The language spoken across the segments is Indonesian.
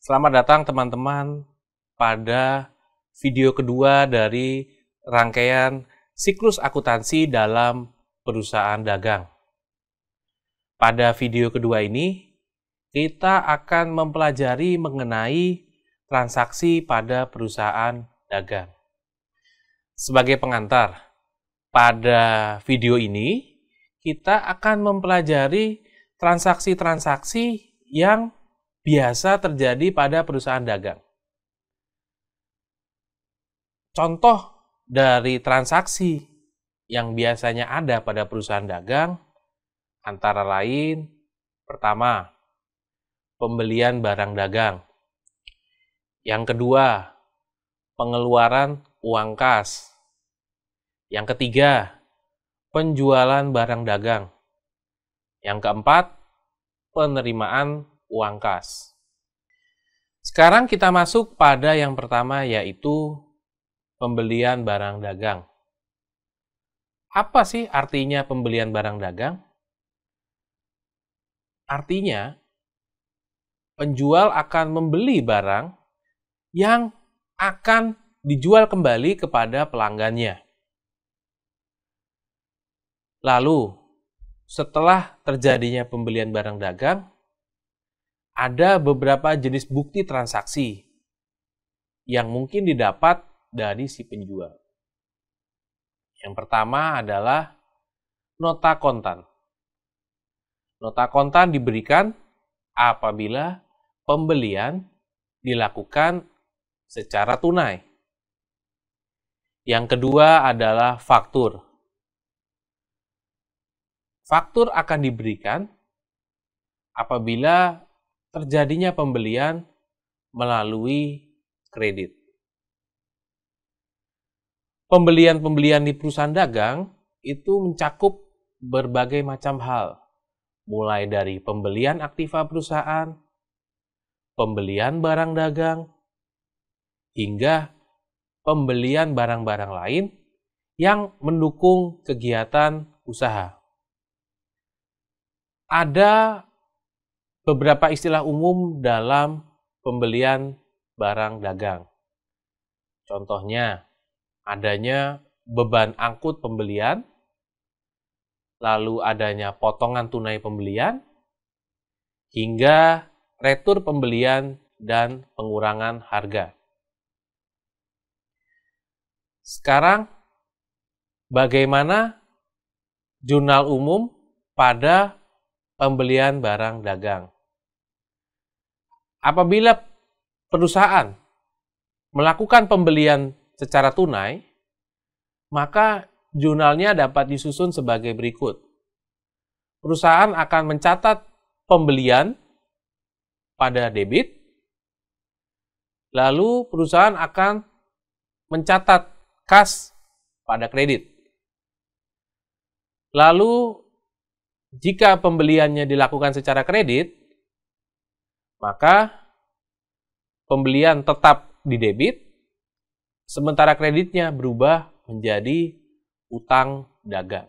Selamat datang teman-teman pada video kedua dari rangkaian siklus akuntansi dalam perusahaan dagang. Pada video kedua ini, kita akan mempelajari mengenai transaksi pada perusahaan dagang. Sebagai pengantar, pada video ini kita akan mempelajari transaksi-transaksi yang biasa terjadi pada perusahaan dagang. Contoh dari transaksi yang biasanya ada pada perusahaan dagang antara lain pertama pembelian barang dagang. Yang kedua, pengeluaran uang kas. Yang ketiga, penjualan barang dagang. Yang keempat, penerimaan uang kas. Sekarang kita masuk pada yang pertama yaitu pembelian barang dagang. Apa sih artinya pembelian barang dagang? Artinya, penjual akan membeli barang yang akan dijual kembali kepada pelanggannya. Lalu, setelah terjadinya pembelian barang dagang, ada beberapa jenis bukti transaksi yang mungkin didapat dari si penjual. Yang pertama adalah nota kontan. Nota kontan diberikan apabila pembelian dilakukan secara tunai. Yang kedua adalah faktur. Faktur akan diberikan apabila terjadinya pembelian melalui kredit. Pembelian-pembelian di perusahaan dagang itu mencakup berbagai macam hal, mulai dari pembelian aktiva perusahaan, pembelian barang dagang, hingga pembelian barang-barang lain yang mendukung kegiatan usaha. Ada beberapa istilah umum dalam pembelian barang dagang. Contohnya, adanya beban angkut pembelian, lalu adanya potongan tunai pembelian, hingga retur pembelian dan pengurangan harga. Sekarang, bagaimana jurnal umum pada pembelian barang dagang? apabila perusahaan melakukan pembelian secara tunai, maka jurnalnya dapat disusun sebagai berikut. Perusahaan akan mencatat pembelian pada debit, lalu perusahaan akan mencatat kas pada kredit. Lalu, jika pembeliannya dilakukan secara kredit, maka pembelian tetap di debit, sementara kreditnya berubah menjadi utang dagang.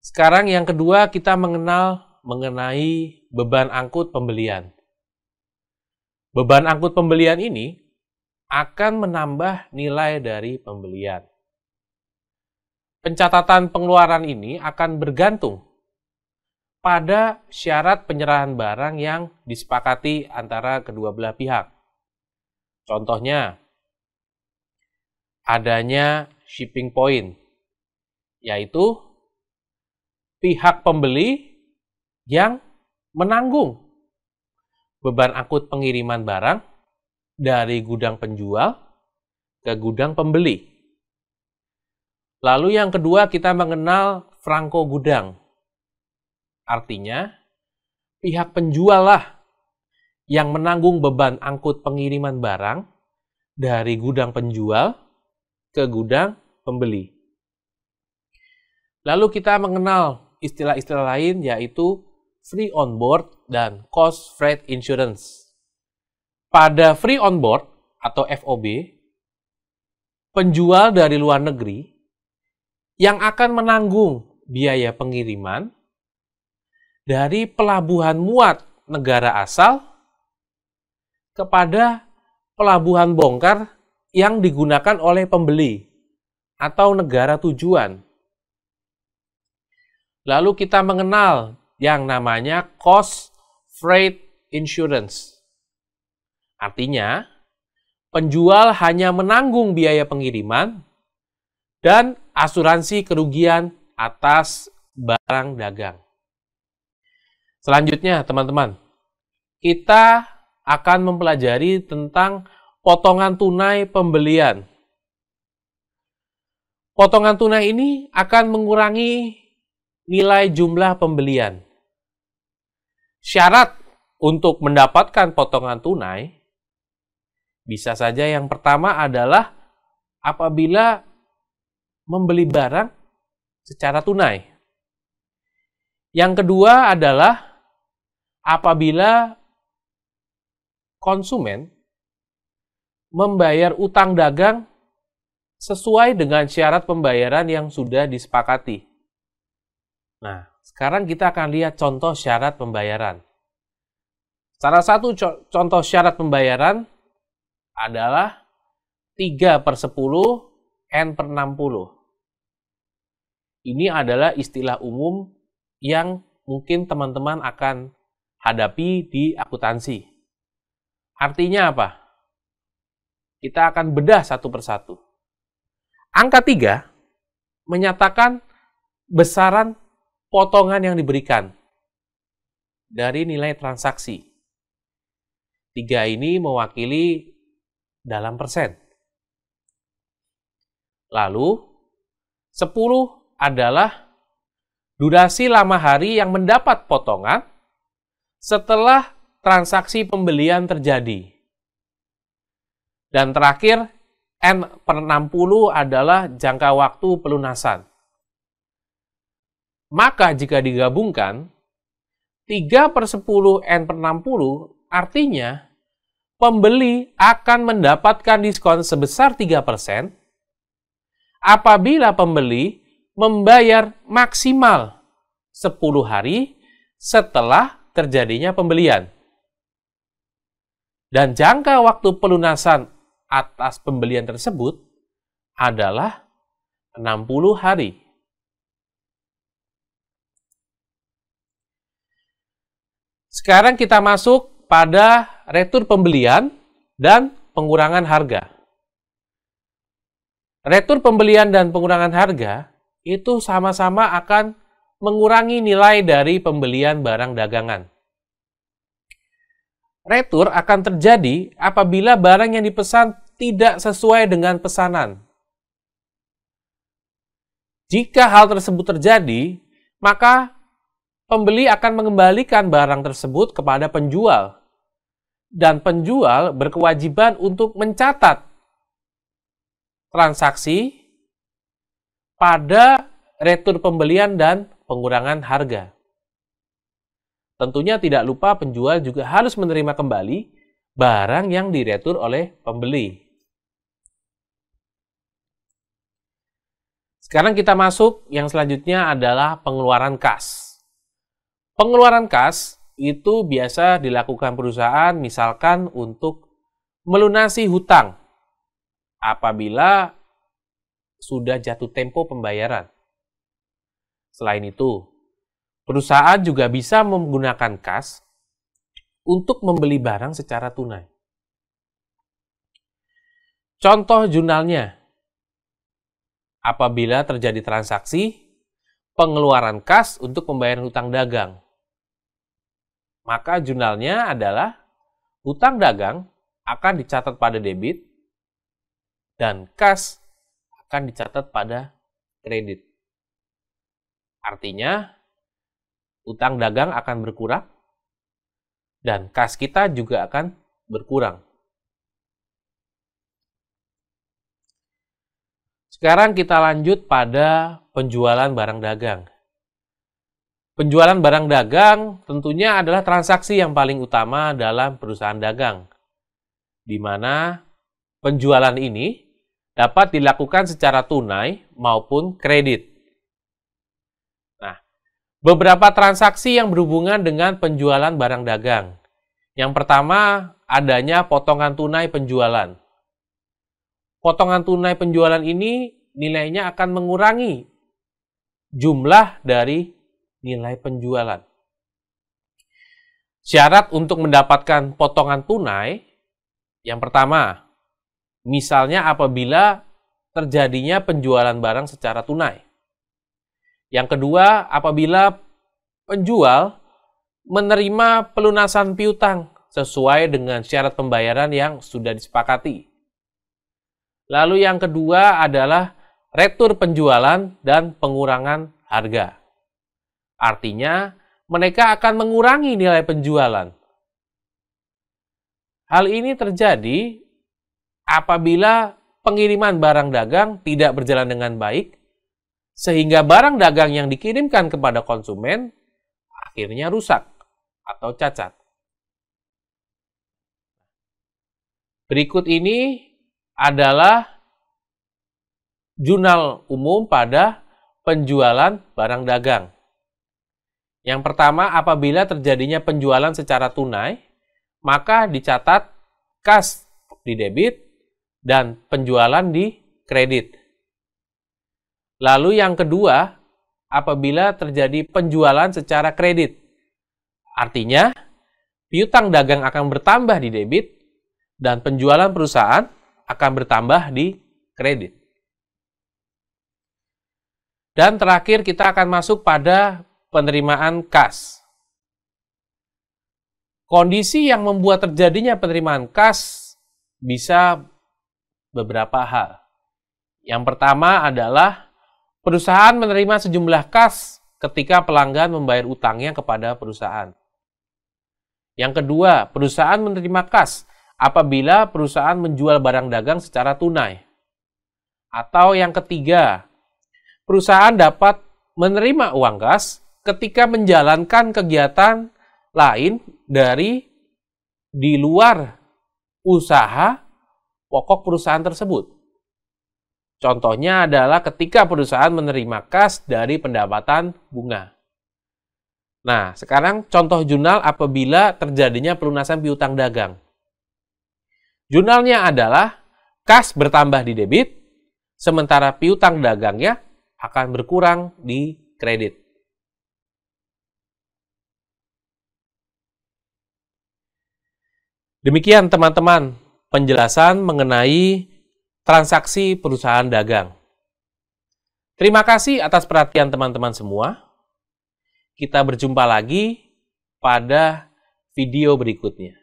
Sekarang yang kedua kita mengenal mengenai beban angkut pembelian. Beban angkut pembelian ini akan menambah nilai dari pembelian. Pencatatan pengeluaran ini akan bergantung pada syarat penyerahan barang yang disepakati antara kedua belah pihak. Contohnya, adanya shipping point, yaitu pihak pembeli yang menanggung beban akut pengiriman barang dari gudang penjual ke gudang pembeli. Lalu yang kedua kita mengenal franco gudang Artinya, pihak penjual lah yang menanggung beban angkut pengiriman barang dari gudang penjual ke gudang pembeli. Lalu kita mengenal istilah-istilah lain yaitu free on board dan cost freight insurance. Pada free on board atau FOB, penjual dari luar negeri yang akan menanggung biaya pengiriman dari pelabuhan muat negara asal kepada pelabuhan bongkar yang digunakan oleh pembeli atau negara tujuan. Lalu kita mengenal yang namanya cost freight insurance. Artinya, penjual hanya menanggung biaya pengiriman dan asuransi kerugian atas barang dagang. Selanjutnya, teman-teman, kita akan mempelajari tentang potongan tunai pembelian. Potongan tunai ini akan mengurangi nilai jumlah pembelian. Syarat untuk mendapatkan potongan tunai bisa saja yang pertama adalah apabila membeli barang secara tunai. Yang kedua adalah apabila konsumen membayar utang dagang sesuai dengan syarat pembayaran yang sudah disepakati. Nah, sekarang kita akan lihat contoh syarat pembayaran. Salah satu contoh syarat pembayaran adalah 3 per 10, N per 60. Ini adalah istilah umum yang mungkin teman-teman akan hadapi di akuntansi. Artinya apa? Kita akan bedah satu persatu. Angka 3 menyatakan besaran potongan yang diberikan dari nilai transaksi. Tiga ini mewakili dalam persen. Lalu, sepuluh adalah durasi lama hari yang mendapat potongan setelah transaksi pembelian terjadi. Dan terakhir, N per 60 adalah jangka waktu pelunasan. Maka jika digabungkan, 3 per 10 N per 60 artinya pembeli akan mendapatkan diskon sebesar 3% apabila pembeli membayar maksimal 10 hari setelah terjadinya pembelian. Dan jangka waktu pelunasan atas pembelian tersebut adalah 60 hari. Sekarang kita masuk pada retur pembelian dan pengurangan harga. Retur pembelian dan pengurangan harga itu sama-sama akan mengurangi nilai dari pembelian barang dagangan. Retur akan terjadi apabila barang yang dipesan tidak sesuai dengan pesanan. Jika hal tersebut terjadi, maka pembeli akan mengembalikan barang tersebut kepada penjual, dan penjual berkewajiban untuk mencatat transaksi pada retur pembelian dan pengurangan harga. Tentunya tidak lupa penjual juga harus menerima kembali barang yang diretur oleh pembeli. Sekarang kita masuk yang selanjutnya adalah pengeluaran kas. Pengeluaran kas itu biasa dilakukan perusahaan misalkan untuk melunasi hutang apabila sudah jatuh tempo pembayaran. Selain itu, perusahaan juga bisa menggunakan kas untuk membeli barang secara tunai. Contoh jurnalnya, apabila terjadi transaksi, pengeluaran kas untuk pembayaran hutang dagang. Maka jurnalnya adalah hutang dagang akan dicatat pada debit dan kas akan dicatat pada kredit. Artinya, utang dagang akan berkurang dan kas kita juga akan berkurang. Sekarang kita lanjut pada penjualan barang dagang. Penjualan barang dagang tentunya adalah transaksi yang paling utama dalam perusahaan dagang, di mana penjualan ini dapat dilakukan secara tunai maupun kredit. Beberapa transaksi yang berhubungan dengan penjualan barang dagang. Yang pertama, adanya potongan tunai penjualan. Potongan tunai penjualan ini nilainya akan mengurangi jumlah dari nilai penjualan. Syarat untuk mendapatkan potongan tunai, yang pertama, misalnya apabila terjadinya penjualan barang secara tunai. Yang kedua, apabila penjual menerima pelunasan piutang sesuai dengan syarat pembayaran yang sudah disepakati. Lalu yang kedua adalah retur penjualan dan pengurangan harga. Artinya, mereka akan mengurangi nilai penjualan. Hal ini terjadi apabila pengiriman barang dagang tidak berjalan dengan baik sehingga barang dagang yang dikirimkan kepada konsumen akhirnya rusak atau cacat. Berikut ini adalah jurnal umum pada penjualan barang dagang. Yang pertama, apabila terjadinya penjualan secara tunai, maka dicatat kas di debit dan penjualan di kredit. Lalu yang kedua, apabila terjadi penjualan secara kredit. Artinya, piutang dagang akan bertambah di debit dan penjualan perusahaan akan bertambah di kredit. Dan terakhir kita akan masuk pada penerimaan kas. Kondisi yang membuat terjadinya penerimaan kas bisa beberapa hal. Yang pertama adalah Perusahaan menerima sejumlah kas ketika pelanggan membayar utangnya kepada perusahaan. Yang kedua, perusahaan menerima kas apabila perusahaan menjual barang dagang secara tunai. Atau yang ketiga, perusahaan dapat menerima uang kas ketika menjalankan kegiatan lain dari di luar usaha pokok perusahaan tersebut. Contohnya adalah ketika perusahaan menerima kas dari pendapatan bunga. Nah, sekarang contoh jurnal apabila terjadinya pelunasan piutang dagang. Jurnalnya adalah kas bertambah di debit, sementara piutang dagangnya akan berkurang di kredit. Demikian teman-teman penjelasan mengenai transaksi perusahaan dagang. Terima kasih atas perhatian teman-teman semua. Kita berjumpa lagi pada video berikutnya.